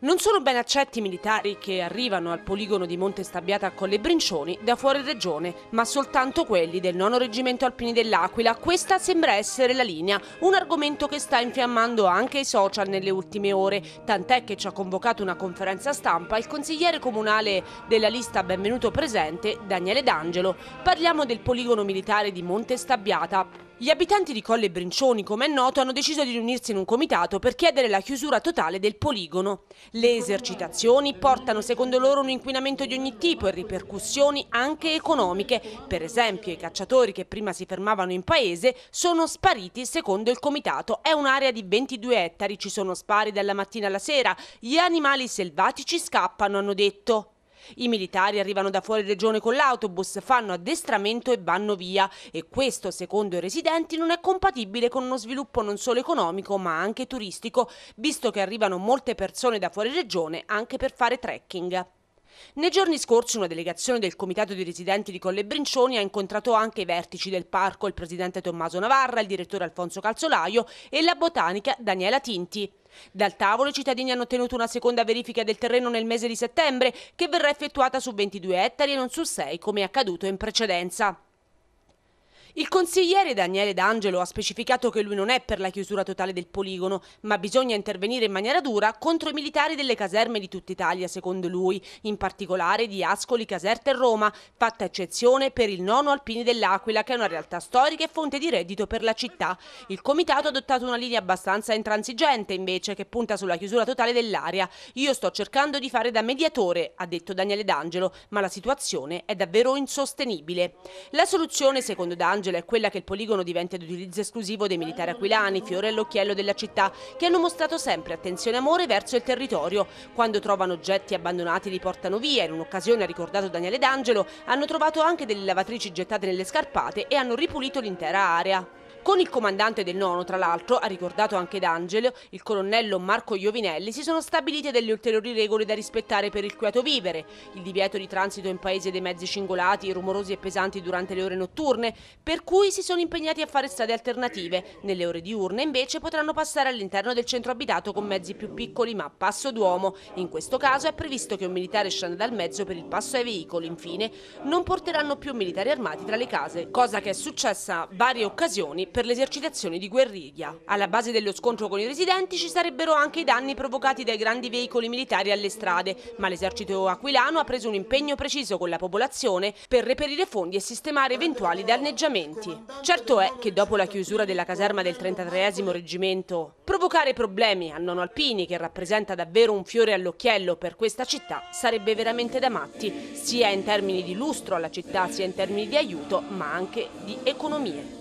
Non sono ben accetti i militari che arrivano al poligono di Monte Stabbiata con le Brincioni da fuori regione, ma soltanto quelli del 9 Reggimento Alpini dell'Aquila. Questa sembra essere la linea, un argomento che sta infiammando anche i social nelle ultime ore, tant'è che ci ha convocato una conferenza stampa il consigliere comunale della lista Benvenuto Presente, Daniele D'Angelo. Parliamo del poligono militare di Monte Stabbiata, gli abitanti di Colle Brincioni, come è noto, hanno deciso di riunirsi in un comitato per chiedere la chiusura totale del poligono. Le esercitazioni portano secondo loro un inquinamento di ogni tipo e ripercussioni anche economiche. Per esempio i cacciatori che prima si fermavano in paese sono spariti secondo il comitato. È un'area di 22 ettari, ci sono spari dalla mattina alla sera. Gli animali selvatici scappano, hanno detto. I militari arrivano da fuori regione con l'autobus, fanno addestramento e vanno via e questo, secondo i residenti, non è compatibile con uno sviluppo non solo economico ma anche turistico, visto che arrivano molte persone da fuori regione anche per fare trekking. Nei giorni scorsi una delegazione del Comitato di Residenti di Colle Brincioni ha incontrato anche i vertici del parco, il presidente Tommaso Navarra, il direttore Alfonso Calzolaio e la botanica Daniela Tinti. Dal tavolo i cittadini hanno ottenuto una seconda verifica del terreno nel mese di settembre che verrà effettuata su 22 ettari e non su 6 come è accaduto in precedenza. Il consigliere Daniele D'Angelo ha specificato che lui non è per la chiusura totale del poligono, ma bisogna intervenire in maniera dura contro i militari delle caserme di tutta Italia, secondo lui, in particolare di Ascoli, Caserta e Roma, fatta eccezione per il nono Alpini dell'Aquila, che è una realtà storica e fonte di reddito per la città. Il comitato ha adottato una linea abbastanza intransigente, invece, che punta sulla chiusura totale dell'area. Io sto cercando di fare da mediatore, ha detto Daniele D'Angelo, ma la situazione è davvero insostenibile. La soluzione, secondo D'Angelo, Sant'Angela è quella che il poligono diventa di utilizzo esclusivo dei militari aquilani, fiore all'occhiello della città, che hanno mostrato sempre attenzione e amore verso il territorio. Quando trovano oggetti abbandonati li portano via, in un'occasione ha ricordato Daniele D'Angelo, hanno trovato anche delle lavatrici gettate nelle scarpate e hanno ripulito l'intera area. Con il comandante del nono, tra l'altro, ha ricordato anche D'Angelo, il colonnello Marco Iovinelli, si sono stabilite delle ulteriori regole da rispettare per il quieto vivere, il divieto di transito in paese dei mezzi cingolati, rumorosi e pesanti durante le ore notturne, per cui si sono impegnati a fare strade alternative. Nelle ore diurne invece potranno passare all'interno del centro abitato con mezzi più piccoli ma a passo d'uomo. In questo caso è previsto che un militare scenda dal mezzo per il passo ai veicoli. Infine, non porteranno più militari armati tra le case, cosa che è successa varie occasioni per le esercitazioni di guerriglia. Alla base dello scontro con i residenti ci sarebbero anche i danni provocati dai grandi veicoli militari alle strade, ma l'esercito aquilano ha preso un impegno preciso con la popolazione per reperire fondi e sistemare eventuali danneggiamenti. Certo è che dopo la chiusura della caserma del 33 reggimento, provocare problemi a Nono Alpini, che rappresenta davvero un fiore all'occhiello per questa città, sarebbe veramente da matti, sia in termini di lustro alla città, sia in termini di aiuto, ma anche di economie.